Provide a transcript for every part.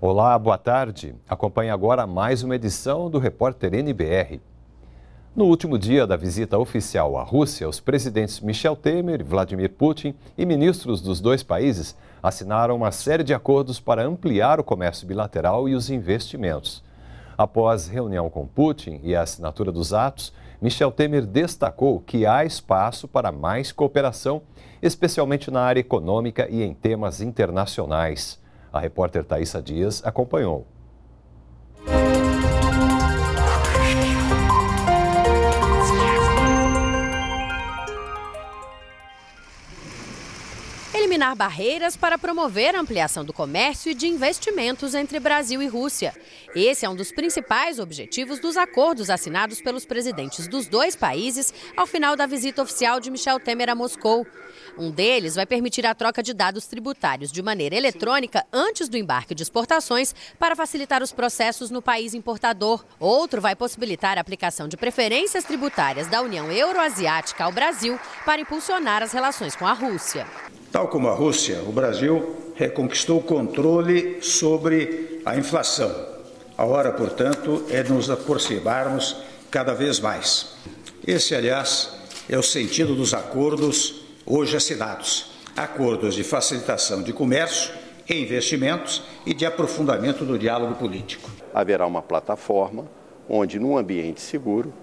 Olá, boa tarde. Acompanhe agora mais uma edição do Repórter NBR. No último dia da visita oficial à Rússia, os presidentes Michel Temer e Vladimir Putin e ministros dos dois países assinaram uma série de acordos para ampliar o comércio bilateral e os investimentos. Após reunião com Putin e a assinatura dos atos, Michel Temer destacou que há espaço para mais cooperação, especialmente na área econômica e em temas internacionais. A repórter Thaisa Dias acompanhou. eliminar barreiras para promover a ampliação do comércio e de investimentos entre Brasil e Rússia. Esse é um dos principais objetivos dos acordos assinados pelos presidentes dos dois países ao final da visita oficial de Michel Temer a Moscou. Um deles vai permitir a troca de dados tributários de maneira eletrônica antes do embarque de exportações para facilitar os processos no país importador. Outro vai possibilitar a aplicação de preferências tributárias da União Euroasiática ao Brasil para impulsionar as relações com a Rússia. Tal como a Rússia, o Brasil reconquistou o controle sobre a inflação. A hora, portanto, é nos aproximarmos cada vez mais. Esse, aliás, é o sentido dos acordos hoje assinados: acordos de facilitação de comércio e investimentos e de aprofundamento do diálogo político. Haverá uma plataforma onde, num ambiente seguro,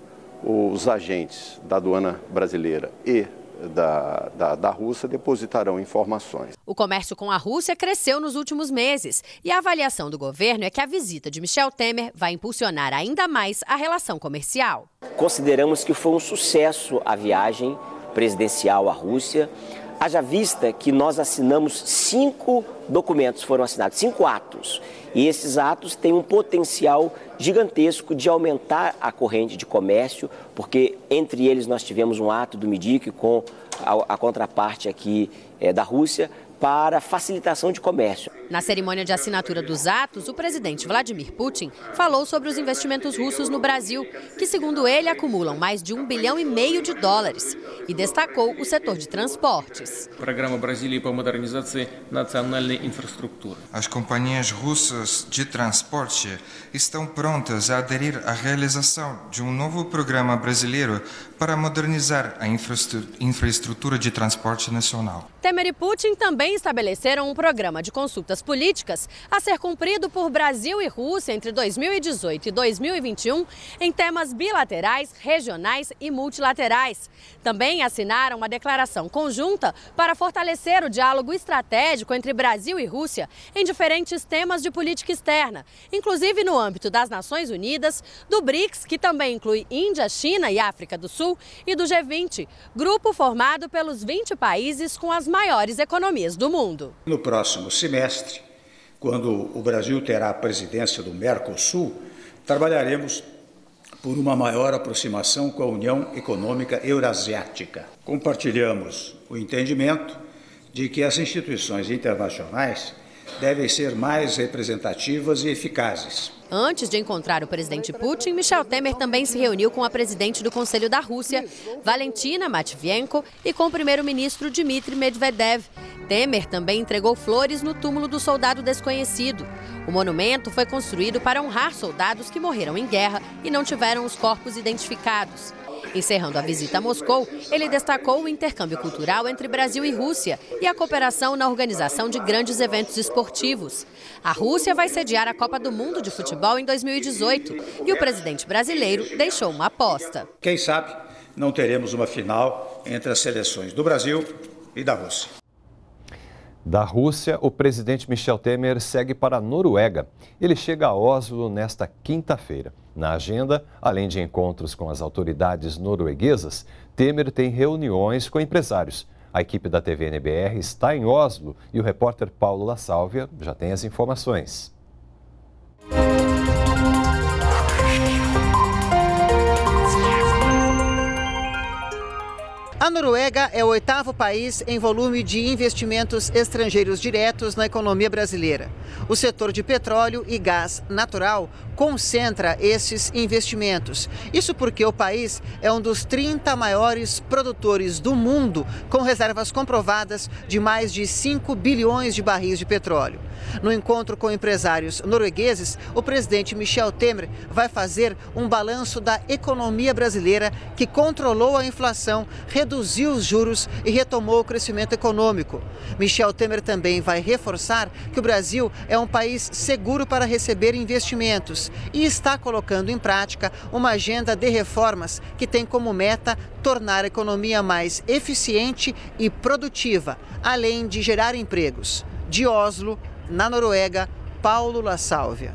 os agentes da aduana brasileira e da, da, da Rússia depositarão informações. O comércio com a Rússia cresceu nos últimos meses e a avaliação do governo é que a visita de Michel Temer vai impulsionar ainda mais a relação comercial. Consideramos que foi um sucesso a viagem presidencial à Rússia. Haja vista que nós assinamos cinco documentos, foram assinados, cinco atos. E esses atos têm um potencial gigantesco de aumentar a corrente de comércio, porque entre eles nós tivemos um ato do MEDIC com a, a contraparte aqui é, da Rússia para facilitação de comércio. Na cerimônia de assinatura dos atos, o presidente Vladimir Putin falou sobre os investimentos russos no Brasil, que, segundo ele, acumulam mais de um bilhão e meio de dólares, e destacou o setor de transportes. Programa Brasília para modernização nacional infraestrutura. As companhias russas de transporte estão prontas a aderir à realização de um novo programa brasileiro para modernizar a infraestrutura de transporte nacional. Temer e Putin também estabeleceram um programa de consultas políticas a ser cumprido por Brasil e Rússia entre 2018 e 2021 em temas bilaterais, regionais e multilaterais. Também assinaram uma declaração conjunta para fortalecer o diálogo estratégico entre Brasil e Rússia em diferentes temas de política externa, inclusive no âmbito das Nações Unidas, do BRICS, que também inclui Índia, China e África do Sul Sul e do G20, grupo formado pelos 20 países com as maiores economias do mundo. No próximo semestre, quando o Brasil terá a presidência do Mercosul, trabalharemos por uma maior aproximação com a União Econômica Eurasiática. Compartilhamos o entendimento de que as instituições internacionais devem ser mais representativas e eficazes Antes de encontrar o presidente Putin, Michel Temer também se reuniu com a presidente do Conselho da Rússia, Valentina Matvienko, e com o primeiro-ministro Dmitry Medvedev. Temer também entregou flores no túmulo do soldado desconhecido. O monumento foi construído para honrar soldados que morreram em guerra e não tiveram os corpos identificados. Encerrando a visita a Moscou, ele destacou o intercâmbio cultural entre Brasil e Rússia e a cooperação na organização de grandes eventos esportivos. A Rússia vai sediar a Copa do Mundo de Futebol em 2018 e o presidente brasileiro deixou uma aposta. Quem sabe não teremos uma final entre as seleções do Brasil e da Rússia. Da Rússia, o presidente Michel Temer segue para a Noruega. Ele chega a Oslo nesta quinta-feira. Na agenda, além de encontros com as autoridades norueguesas, Temer tem reuniões com empresários. A equipe da TVNBR está em Oslo e o repórter Paulo La Sálvia já tem as informações. Noruega é o oitavo país em volume de investimentos estrangeiros diretos na economia brasileira. O setor de petróleo e gás natural concentra esses investimentos. Isso porque o país é um dos 30 maiores produtores do mundo, com reservas comprovadas de mais de 5 bilhões de barris de petróleo. No encontro com empresários noruegueses, o presidente Michel Temer vai fazer um balanço da economia brasileira que controlou a inflação, reduziu reduziu os juros e retomou o crescimento econômico. Michel Temer também vai reforçar que o Brasil é um país seguro para receber investimentos e está colocando em prática uma agenda de reformas que tem como meta tornar a economia mais eficiente e produtiva, além de gerar empregos. De Oslo, na Noruega, Paulo La Sálvia.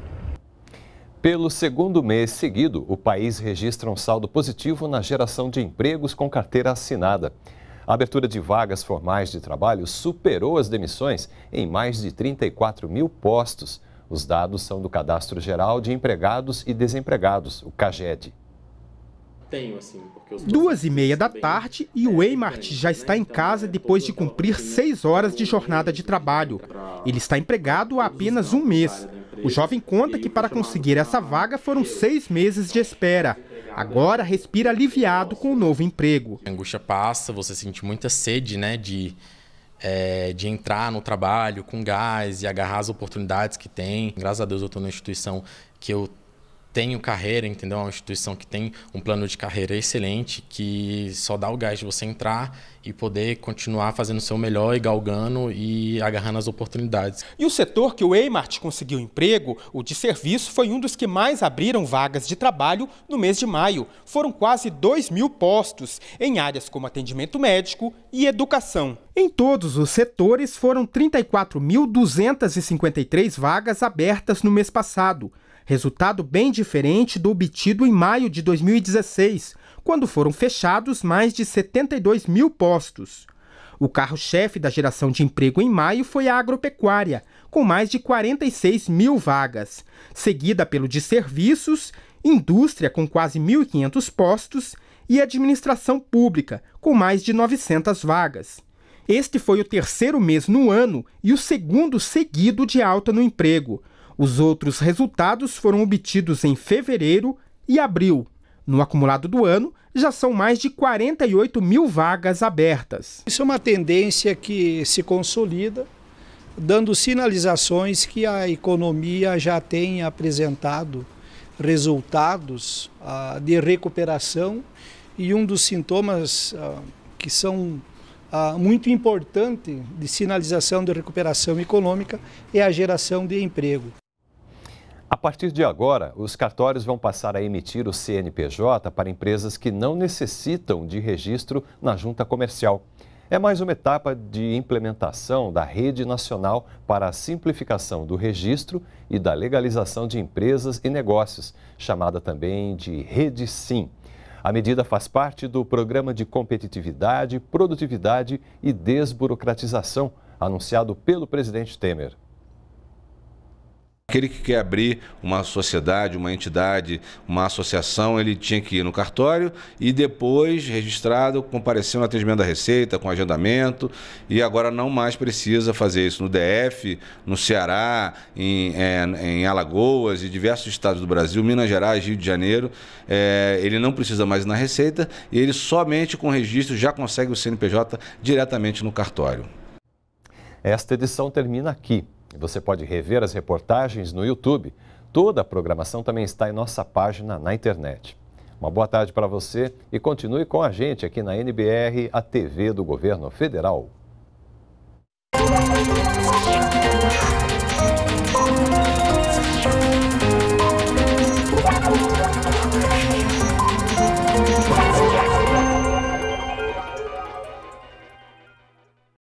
Pelo segundo mês seguido, o país registra um saldo positivo na geração de empregos com carteira assinada. A abertura de vagas formais de trabalho superou as demissões em mais de 34 mil postos. Os dados são do Cadastro Geral de Empregados e Desempregados, o CAGED. Assim, Duas e meia da tarde e é, o Weimart já né? está em então, casa é, depois de tá cumprir seis horas de jornada de trabalho. Ele está empregado há apenas um mês o jovem conta que para conseguir essa vaga foram seis meses de espera. Agora respira aliviado com o novo emprego. A angústia passa, você sente muita sede né, de, é, de entrar no trabalho com gás e agarrar as oportunidades que tem. Graças a Deus eu estou numa instituição que eu tem o carreira, entendeu? É uma instituição que tem um plano de carreira excelente, que só dá o gás de você entrar e poder continuar fazendo o seu melhor e galgando e agarrando as oportunidades. E o setor que o Eimart conseguiu emprego, o de serviço, foi um dos que mais abriram vagas de trabalho no mês de maio. Foram quase 2 mil postos em áreas como atendimento médico e educação. Em todos os setores, foram 34.253 vagas abertas no mês passado resultado bem diferente do obtido em maio de 2016, quando foram fechados mais de 72 mil postos. O carro-chefe da geração de emprego em maio foi a agropecuária, com mais de 46 mil vagas, seguida pelo de serviços, indústria, com quase 1.500 postos, e administração pública, com mais de 900 vagas. Este foi o terceiro mês no ano e o segundo seguido de alta no emprego, os outros resultados foram obtidos em fevereiro e abril. No acumulado do ano, já são mais de 48 mil vagas abertas. Isso é uma tendência que se consolida, dando sinalizações que a economia já tem apresentado resultados ah, de recuperação e um dos sintomas ah, que são ah, muito importante de sinalização de recuperação econômica é a geração de emprego. A partir de agora, os cartórios vão passar a emitir o CNPJ para empresas que não necessitam de registro na junta comercial. É mais uma etapa de implementação da Rede Nacional para a Simplificação do Registro e da Legalização de Empresas e Negócios, chamada também de Rede Sim. A medida faz parte do Programa de Competitividade, Produtividade e Desburocratização, anunciado pelo presidente Temer aquele que quer abrir uma sociedade, uma entidade, uma associação, ele tinha que ir no cartório e depois, registrado, comparecer no atendimento da Receita, com agendamento, e agora não mais precisa fazer isso no DF, no Ceará, em, é, em Alagoas e diversos estados do Brasil, Minas Gerais, Rio de Janeiro. É, ele não precisa mais ir na Receita e ele somente com registro já consegue o CNPJ diretamente no cartório. Esta edição termina aqui. Você pode rever as reportagens no YouTube. Toda a programação também está em nossa página na internet. Uma boa tarde para você e continue com a gente aqui na NBR, a TV do Governo Federal.